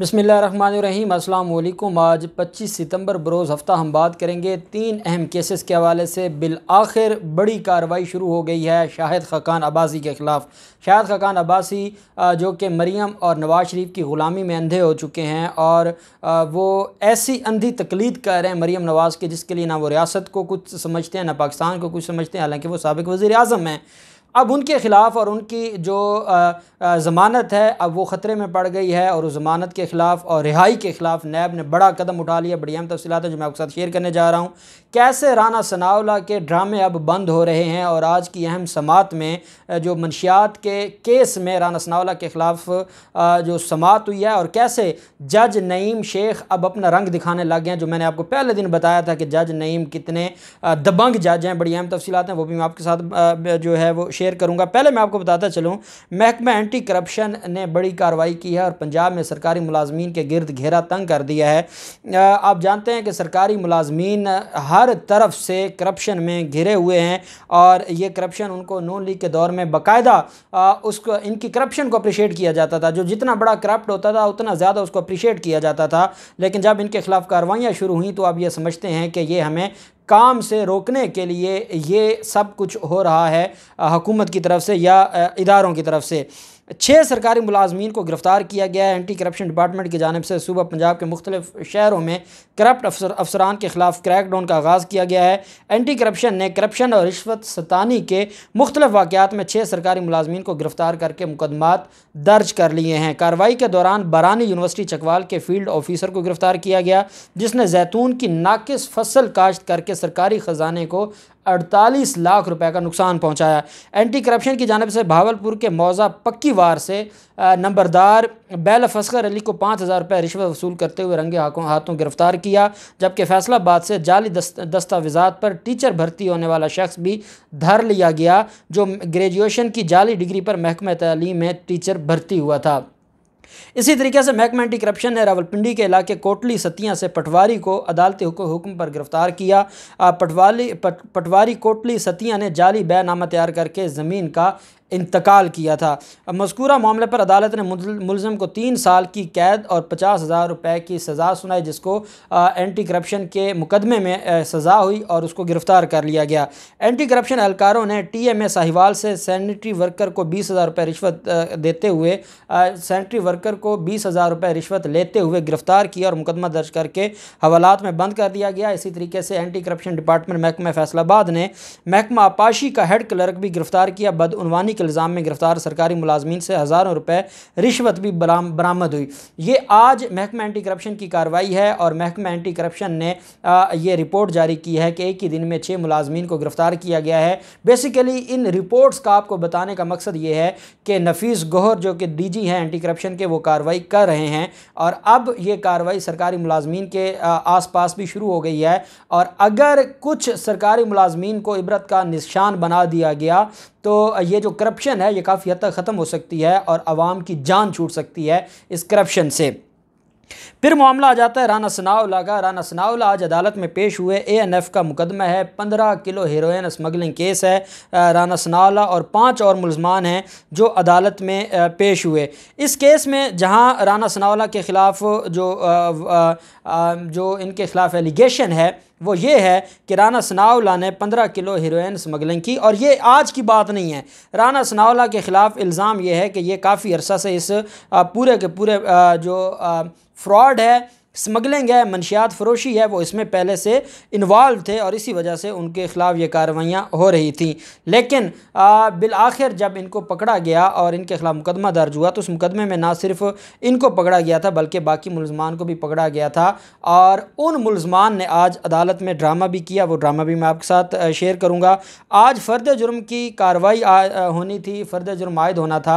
बसमीम अल्लाम आज 25 सितंबर बरोज़ हफ़्ता हम बात करेंगे तीन अहम केसेस के हवाले से बिल आखिर बड़ी कार्रवाई शुरू हो गई है शाहिद खकान अब्बासी के ख़िलाफ़ शाहिद खकान अब्बासी जो कि मरीम और नवाज़ शरीफ की ग़ुलामी में अंधे हो चुके हैं और वो ऐसी अंधी तकलीद कर रहे हैं मरीम नवाज़ के जिसके लिए ना वो रियासत को कुछ समझते हैं ना पाकिस्तान को कुछ समझते हैं हालाँकि वो सबक वज़ी अजम हैं अब उनके ख़िलाफ़ और उनकी जो ज़मानत है अब वो ख़तरे में पड़ गई है और उस ज़मानत के ख़िलाफ़ और रिहाई के ख़िलाफ़ नैब ने बड़ा कदम उठा लिया बड़ी अहम तफसीत है जो मैं आपके साथ शेयर करने जा रहा हूँ कैसे राना सनावला के ड्रामे अब बंद हो रहे हैं और आज की अहम समात में जो मनशियात के केस में राना सनावला के ख़िलाफ़ जो समात हुई है और कैसे जज नईम शेख अब अपना रंग दिखाने लग गए हैं जो मैंने आपको पहले दिन बताया था कि जज नईम कितने दबंग जज हैं बड़ी अहम तफसीत हैं वो भी मैं आपके साथ जो है वो शेयर करूँगा पहले मैं आपको बताता चलूँ महकमा एंटी करप्शन ने बड़ी कार्रवाई की है और पंजाब में सरकारी मुलाजमीन के गिरद घेरा तंग कर दिया है आप जानते हैं कि सरकारी मुलाजमीन हर हर तरफ से करप्शन में घिरे हुए हैं और ये करप्शन उनको नून लीग के दौर में बाकायदा उसको इनकी करप्शन को अप्रिशिएट किया जाता था जो जितना बड़ा करप्ट होता था उतना ज़्यादा उसको अप्रिशिएट किया जाता था लेकिन जब इनके ख़िलाफ़ कार्रवाइयाँ शुरू हुई तो आप ये समझते हैं कि ये हमें काम से रोकने के लिए ये सब कुछ हो रहा है हुकूमत की तरफ से या इदारों की तरफ से छः सरकारी मुलाजमीन को गिरफ़्तार किया गया है एंटी करप्शन डिपार्टमेंट की जानब से सूबा पंजाब के मुख्तु शहरों में करप्ट अफसर अफसरान के खिलाफ क्रैक डाउन का आगाज़ किया गया है एंटी करप्शन ने करप्शन और रिश्वत सतानी के मुख्तलिफ वाक़ात में छः सरकारी मुलाजमीन को गिरफ़्तार करके मुकदमा दर्ज कर लिए हैं कार्रवाई के दौरान बरानी यूनिवर्सिटी चकवाल के फील्ड ऑफिसर को गिरफ़्तार किया गया जिसने जैतून की नाकस फसल काश्त करके सरकारी ख़जाने को अड़तालीस लाख रुपए का नुकसान पहुंचाया एंटी करप्शन की जानब से भावलपुर के मौजा पक्की वार से नंबरदार बैल फसकर अली को पाँच हज़ार रुपये रिश्वत वसूल करते हुए रंगे हाथों गिरफ्तार किया जबकि फैसलाबाद से जाली दस्तावेजा पर टीचर भर्ती होने वाला शख्स भी धर लिया गया जो ग्रेजुएशन की जाली डिग्री पर महकमे तलीम में टीचर भर्ती हुआ था इसी तरीके से महकमा एंटी करप्शन ने रावलपिंडी के इलाके कोटली सतिया से पटवारी को अदालती हुक्म पर गिरफ्तार किया पटवारी पटवारी कोटली सतिया ने जाली बैनामा तैयार करके ज़मीन का इंतकाल किया था मस्कूरा मामले पर अदालत ने मुलम को तीन साल की कैद और पचास हज़ार रुपये की सज़ा सुनाई जिसको आ, एंटी करप्शन के मुकदमे में सज़ा हुई और उसको गिरफ़्तार कर लिया गया एंटी करप्शन एहलकारों ने टी एम ए साहिवाल से सैनिटरी वर्कर को बीस हज़ार रुपये रिश्वत देते हुए सैनिटरी वर्कर को बीस हज़ार रुपये रिश्वत लेते हुए गिरफ़्तार किया और मुकदमा दर्ज करके हवालात में बंद कर दिया गया इसी तरीके से एंटी करप्शन डिपार्टमेंट महकमा फैसलाबाद ने महकमा आपाशी का हेड क्लर्क भी गिरफ़्तार किया बदनवानी के इल्ज़ाम में गिरफ्तार सरकारी मुलाजमीन से हज़ारों रुपये रिश्वत भी बरामद हुई ये आज महकमा एंटी करप्शन की कार्रवाई है और महकमा एंटी करप्शन ने यह रिपोर्ट जारी की है कि एक ही दिन में छः मुलाजमीन को गिरफ़्तार किया गया है बेसिकली इन रिपोर्ट्स का आपको बताने का मकसद ये है कि नफीस गोहर जो कि डी जी हैं एंटी करप्शन के वो कार्रवाई कर रहे हैं और अब ये कार्रवाई सरकारी मुलाजमीन के आस पास भी शुरू हो गई है और अगर कुछ सरकारी मुलाजमीन को इबरत का निशान बना दिया गया तो ये जो कर करप्शन है ये काफ़ी हद तक ख़त्म हो सकती है और आवाम की जान छूट सकती है इस करप्शन से फिर मामला आ जाता है राना सनाउल्ला का राना सनाउल्ला आज अदालत में पेश हुए एएनएफ एन एफ़ का मुकदमा है पंद्रह किलो हेरोइन स्मगलिंग केस है राना सनाउल्ला और पांच और मुलजमान हैं जो अदालत में पेश हुए इस केस में जहां राना सनाउल्ला के ख़िलाफ़ जो आ, आ, आ, जो इनके ख़िलाफ़ एलिगेशन है वो ये है कि राना सनावला ने पंद्रह किलो हीरोइन स्मगलिंग की और ये आज की बात नहीं है राना सनावला के ख़िलाफ़ इल्ज़ाम ये है कि ये काफ़ी अरसा से इस पूरे के पूरे जो फ्रॉड है स्मगलिंग है मनशियात फरोशी है वो इसमें पहले से इन्वॉल्व थे और इसी वजह से उनके ख़िलाफ़ ये कार्रवाइयाँ हो रही थी लेकिन बिल आखिर जब इनको पकड़ा गया और इनके ख़िलाफ़ मुकदमा दर्ज हुआ तो उस मुकदमे में ना सिर्फ इनको पकड़ा गया था बल्कि बाकी मुलजमान को भी पकड़ा गया था और उन मुलजमान ने आज अदालत में ड्रामा भी किया वो ड्रामा भी मैं आपके साथ शेयर करूँगा आज फ़र्द जुर्म की कार्रवाई होनी थी फ़र्द जुर्म आयद होना था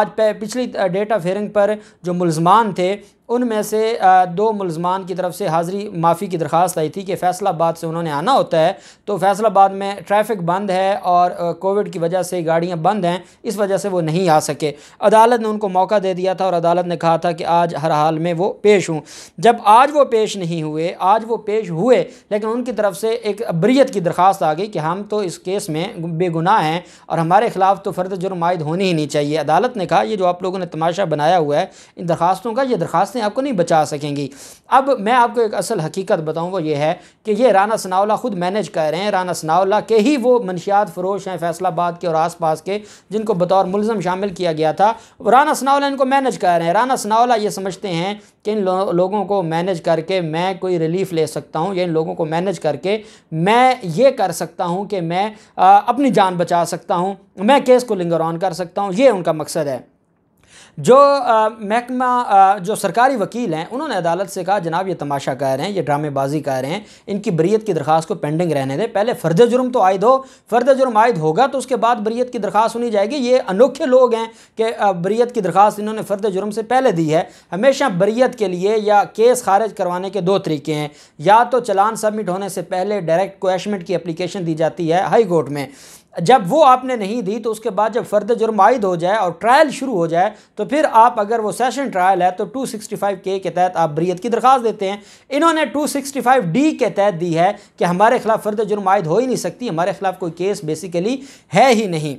आज पिछली डेटा फेयरिंग पर जो मुलजमान थे उनमें से दो मुलजमान की तरफ से हाज़िरी माफ़ी की दरख्वास्त आई थी कि फ़ैसलाबाद से उन्होंने आना होता है तो फैसलाबाद में ट्रैफिक बंद है और कोविड की वजह से गाड़ियाँ बंद हैं इस वजह से वो नहीं आ सके अदालत ने उनको मौका दे दिया था और अदालत ने कहा था कि आज हर हाल में वो पेश हूँ जब आज वो पेश नहीं हुए आज वो पेश हुए लेकिन उनकी तरफ से एक अब्रियत की दरख्वास्त आ गई कि हम तो इस केस में बेगुनाह हैं और हमारे ख़िलाफ़ तो फ़र्द जुर्म आयद होनी ही नहीं चाहिए अदालत ने कहा यह जो आप लोगों ने तमाशा बनाया हुआ है इन दरख्वास्तों का ये दरख्वास्त से आपको नहीं बचा सकेंगी अब मैं आपको एक असल हकीकत बताऊँ वो ये है कि ये राना सनावला ख़ुद मैनेज कर रहे हैं राना सनावला के ही वो मनशियात फरोश हैं फैसलाबाद के और आस पास के जिनको बतौर मुलम शामिल किया गया था राना सनावला इनको मैनेज कर रहे हैं राना सनावला ये समझते हैं कि इन लो, लोगों को मैनेज करके मैं कोई रिलीफ ले सकता हूँ या इन लोगों को मैनेज करके मैं ये कर सकता हूँ कि मैं आ, अपनी जान बचा सकता हूँ मैं केस को लिंगर ऑन कर सकता हूँ ये उनका मकसद है जो महकमा जो सरकारी वकील हैं उन्होंने अदालत से कहा जनाब ये तमाशा कह रहे हैं ये ड्रामेबाजी कह रहे हैं इनकी बरीत की दरख्वास्त को पेंडिंग रहने दें पहले फ़र्ज जुर्म तो आयद हो फ़र्ज जुर्म आयद होगा तो उसके बाद बरीत की दरख्वास्त सुनी जाएगी ये अनोखे लोग हैं कि बरीत की दरख्वास्त इन्होंने फर्द जुर्म से पहले दी है हमेशा बरीत के लिए या केस खारिज करवाने के दो तरीके हैं या तो चलान सबमिट होने से पहले डायरेक्ट कोशमेंट की अप्लीकेशन दी जाती है हाई कोर्ट में जब वो आपने नहीं दी तो उसके बाद जब फ़र्द जुर्म आयद हो जाए और ट्रायल शुरू हो जाए तो फिर आप अगर वो सेशन ट्रायल है तो 265 के के तहत आप ब्रियत की दरख्वास्त देते हैं इन्होंने 265 डी के तहत दी है कि हमारे खिलाफ फ़र्द जुर्म आयद हो ही नहीं सकती हमारे खिलाफ कोई केस बेसिकली है ही नहीं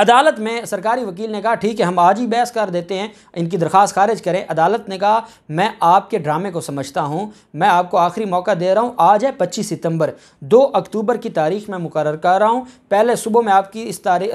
अदालत में सरकारी वकील ने कहा ठीक है हम आज ही बहस कर देते हैं इनकी दरख्वास्त खारिज करें अदालत ने कहा मैं आपके ड्रामे को समझता हूँ मैं आपको आखिरी मौका दे रहा हूँ आज है पच्चीस सितम्बर दो अक्टूबर की तारीख में मुकर कर रहा हूँ पहले सुबह मैं आपकी इस तारीख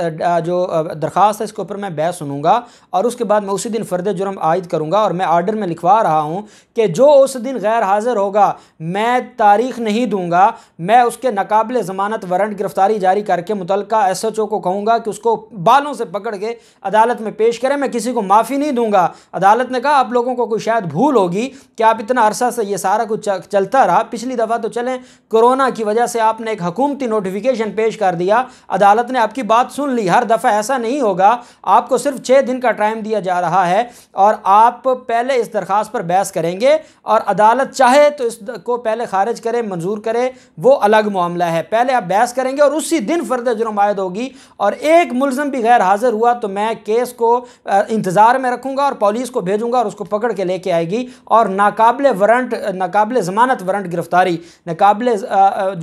जो दरख्वास्त है इसके ऊपर मैं बहस सुनूंगा और उसके बाद मैं उसी दिन फ़र्द जुर्म आयद करूँगा और मैं आर्डर में लिखवा रहा हूँ कि जो उस दिन गैर हाजिर होगा मैं तारीख नहीं दूँगा मैं उसके नाकबले ज़मानत वारंट गिरफ़्तारी जारी करके मुतल एस एच ओ को कहूँगा कि उसको बालों से पकड़ के अदालत में पेश करें मैं किसी को माफ़ी नहीं दूंगा अदालत ने कहा आप लोगों को कोई शायद भूल होगी कि आप इतना अरसा से ये सारा कुछ चलता रहा पिछली दफ़ा तो चलें कोरोना की वजह से आपने एक हकूमती नोटिफिकेशन पेश कर दिया अदालत ने आपकी बात सुन ली हर दफ़ा ऐसा नहीं होगा आपको सिर्फ छः दिन का टाइम दिया जा रहा है और आप पहले इस दरख्वास्त पर बहस करेंगे और अदालत चाहे तो इसको पहले खारिज करें मंजूर करें वो अलग मामला है पहले आप बहस करेंगे और उसी दिन फर्द जुर्म आयद होगी और एक मुल्ज़ मुलजम भी गैर हाज़िर हुआ तो मैं केस को इंतज़ार में रखूँगा और पुलिस को भेजूँगा और उसको पकड़ के लेके आएगी और नाकबले वारंट नाकबिल ज़मानत वारंट गिरफ़्तारी नाकबिल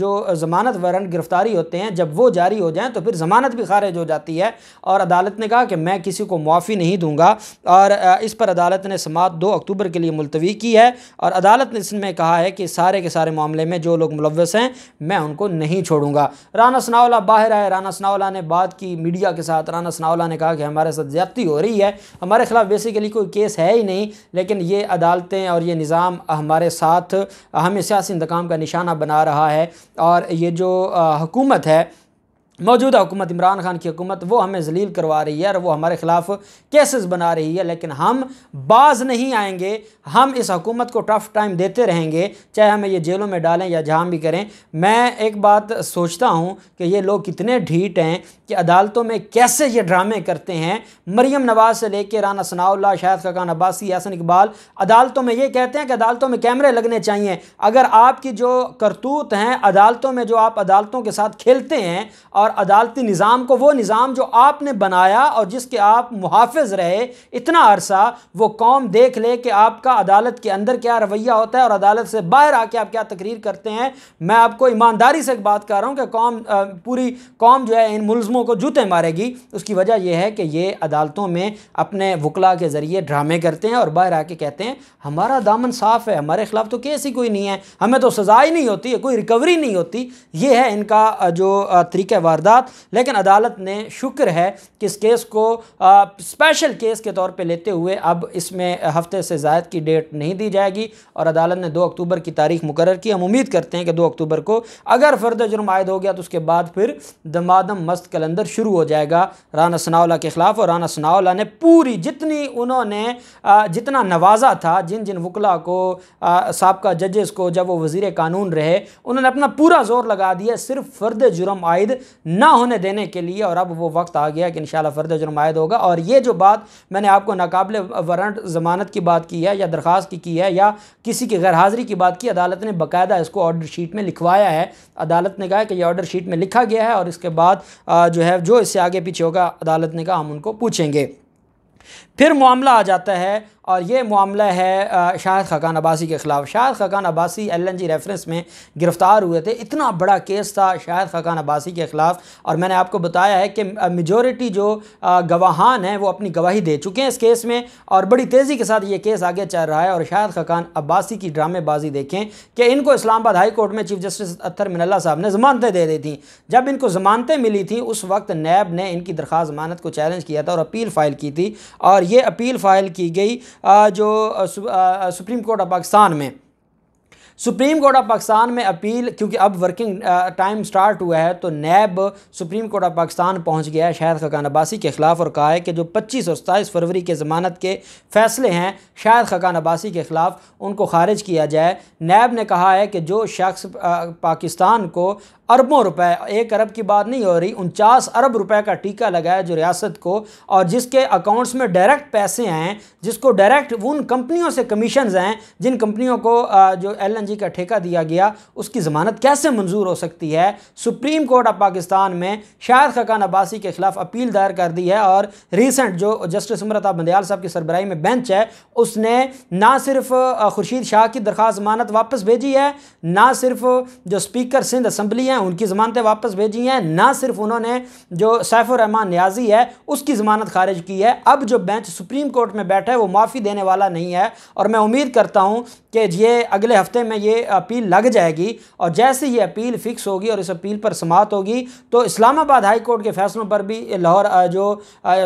जो ज़मानत वारंट गिरफ़्तारी होते हैं जब वो जारी हो जाएँ तो फिर ज़मानत भी खारिज हो जाती है और अदालत ने कहा कि मैं किसी को मुआफ़ी नहीं दूँगा और इस पर अदालत ने समात दो अक्टूबर के लिए मुलतवी की है और अदालत ने इसमें कहा है कि सारे के सारे मामले में जो लोग मुलवस हैं मैं उनको नहीं छोड़ूंगा राना सनाउला बाहर आए राना सनाउला ने बात की मीडिया के साथ राना सनावला ने कहा कि हमारे साथ ज्यादती हो रही है हमारे ख़िलाफ़ बेसिकली कोई केस है ही नहीं लेकिन ये अदालतें और ये निज़ाम हमारे साथ हमें सियासी इंतकाम का निशाना बना रहा है और ये जो हुकूमत है मौजूदा हुकूमत इमरान खान की हुकूमत वो हमें जलील करवा रही है और वो हमारे ख़िलाफ़ केसेस बना रही है लेकिन हम बाज नहीं आएंगे हम इस हुकूमत को टफ़ टाइम देते रहेंगे चाहे हमें ये जेलों में डालें या जहाँ भी करें मैं एक बात सोचता हूँ कि ये लोग कितने ढीठ हैं कि अदालतों में कैसे ये ड्रामे करते हैं मरीम नवाज़ से लेकर राना सनाउल्ला शाहिद खकान अब्बासी यासन इकबाल अदालतों में ये कहते हैं कि अदालतों में कैमरे लगने चाहिए अगर आपकी जो करतूत हैं अदालतों में जो आप अदालतों के साथ खेलते हैं और और अदालती निज़ाम को वो निज़ाम जो आपने बनाया और जिसके आप मुहाफ़ रहे इतना अरसा वो कौम देख ले कि आपका अदालत के अंदर क्या रवैया होता है और अदालत से बाहर आके आप क्या तकरीर करते हैं मैं आपको ईमानदारी से एक बात कर रहा हूँ कि कौम पूरी कौम जो है इन मुलज़मों को जूते मारेगी उसकी वजह यह है कि ये अदालतों में अपने वकला के ज़रिए ड्रामे करते हैं और बाहर आके कहते हैं हमारा दामन साफ़ है हमारे ख़िलाफ़ तो केस ही कोई नहीं है हमें तो सज़ा ही नहीं होती है कोई रिकवरी नहीं होती ये है इनका जो तरीक़ा वारदात लेकिन अदालत ने शुक्र है कि इस केस को आ, स्पेशल केस के तौर पे लेते हुए अब इसमें हफ्ते से जायद की डेट नहीं दी जाएगी और अदालत ने दो अक्टूबर की तारीख मुकर की हम उम्मीद करते हैं कि दो अक्टूबर को अगर फर्द जुर्म आयद हो गया तो उसके बाद फिर दमादम मस्त कलंदर शुरू हो जाएगा राना सनाउला के ख़िलाफ़ और राना सनाउला ने पूरी जितनी उन्होंने जितना नवाजा था जिन जिन वकला को सबका जजेस को जब वो वज़ी कानून रहे उन्होंने अपना पूरा जोर लगा दिया सिर्फ फर्द जुर्म आयद ना होने देने के लिए और अब वो वक्त आ गया कि इन फर्द जुर्माद होगा और ये जो बात मैंने आपको नाकबले वारंट ज़मानत की बात की है या दरख्वास्त की की है या किसी की गैरहाज़िरी की बात की अदालत ने बाकायदा इसको ऑर्डर शीट में लिखवाया है अदालत ने कहा कि यह ऑर्डर शीट में लिखा गया है और इसके बाद जो है जो इससे आगे पीछे होगा अदालत ने कहा हम उनको पूछेंगे फिर मामला आ जाता है और ये मामला है शाहद खकान अब्बासी के ख़िलाफ़ शाहिद खकान अब्बासी एल रेफरेंस में गिरफ़्तार हुए थे इतना बड़ा केस था शाह खकान अब्बासी के ख़िलाफ़ और मैंने आपको बताया है कि मेजोरिटी जो गवाहान हैं वो अपनी गवाही दे चुके हैं इस केस में और बड़ी तेज़ी के साथ ये केस आगे चल रहा है और शाहद खकान अब्बासी की ड्रामेबाजी देखें कि इनको इस्लामाबाद हाई कोर्ट में चीफ जस्टिस अत्थर मिनल्ला साहब ने ज़मानतें दे दी थी जब इनको ज़मानतें मिली थी उस वक्त नैब ने इनकी दरख्वास्त ज़मानत को चैलेंज किया था और अपील फ़ाइल की थी और ये अपील फ़ाइल की गई जो सुप्रीम कोर्ट ऑफ पाकिस्तान में सुप्रीम कोर्ट ऑफ पाकिस्तान में अपील क्योंकि अब वर्किंग टाइम स्टार्ट हुआ है तो NAB supreme court of Pakistan पहुंच गया है शाहिद खकान अब्बासी के ख़िलाफ़ और कहा है कि जो 25 और सताईस फरवरी के ज़मानत के फ़ैसले हैं शाहिद खकान अब्बासी के ख़िलाफ़ उनको खारिज किया जाए नैब ने कहा है कि जो शख्स पाकिस्तान को अरबों रुपए एक अरब की बात नहीं हो रही उनचास अरब रुपए का टीका लगाया जो रियासत को और जिसके अकाउंट्स में डायरेक्ट पैसे हैं जिसको डायरेक्ट उन कंपनियों से कमीशन हैं जिन कंपनियों को जो एलएनजी का ठेका दिया गया उसकी ज़मानत कैसे मंजूर हो सकती है सुप्रीम कोर्ट ऑफ पाकिस्तान में शाहिद खकान अब्बासी के खिलाफ अपील दायर कर दी है और रिसेंट जो जस्टिस उमरता बंदयाल साहब की सरबराही में बेंच है उसने ना सिर्फ खुर्शीद शाह की दरख्वास्त जमानत वापस भेजी है ना सिर्फ जो स्पीकर सिंध असम्बली हैं उनकी ज़मानतें वापस भेजी हैं ना सिर्फ उन्होंने जो सैफुर रहमान न्याजी है उसकी ज़मानत खारिज की है अब जो बेंच सुप्रीम कोर्ट में बैठा है वो माफ़ी देने वाला नहीं है और मैं उम्मीद करता हूँ कि ये अगले हफ्ते में ये अपील लग जाएगी और जैसे ये अपील फिक्स होगी और इस अपील पर समाप्त होगी तो इस्लामाबाद हाई कोर्ट के फैसलों पर भी लाहौर जो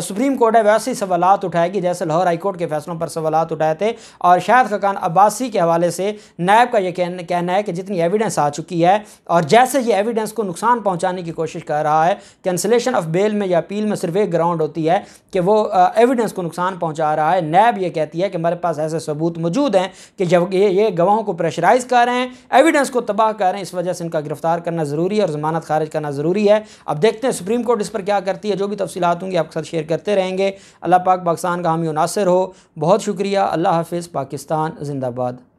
सुप्रीम कोर्ट है वैसे ही सवाल उठाएगी जैसे लाहौर हाई कोर्ट के फैसलों पर सवाल उठाए थे और शायद खकान अब्बासी के हवाले से नायब का ये कहना है कि जितनी एविडेंस आ चुकी है और जैसे ये एविडेंस को नुकसान पहुंचाने की कोशिश कर रहा है कैंसिलेशन ऑफ बेल में या अपील में सिर्फ एक ग्राउंड होती है कि वो एविडेंस को नुकसान पहुंचा रहा है नैब ये कहती है कि हमारे पास ऐसे सबूत मौजूद हैं कि जब ये ये गवाहों को प्रेशराइज कर रहे हैं एविडेंस को तबाह कर रहे हैं इस वजह से इनका गिरफ्तार करना ज़रूरी है और ज़मानत खारिज करना ज़रूरी है अब देखते हैं सुप्रीम कोर्ट इस पर क्या करती है जो भी तफसीत होंगी आपके साथ शेयर करते रहेंगे अल्लाह पाक पाकिस्तान का हामी नासिर हो बहुत शुक्रिया अल्लाह हाफिज़ पाकिस्तान जिंदाबाद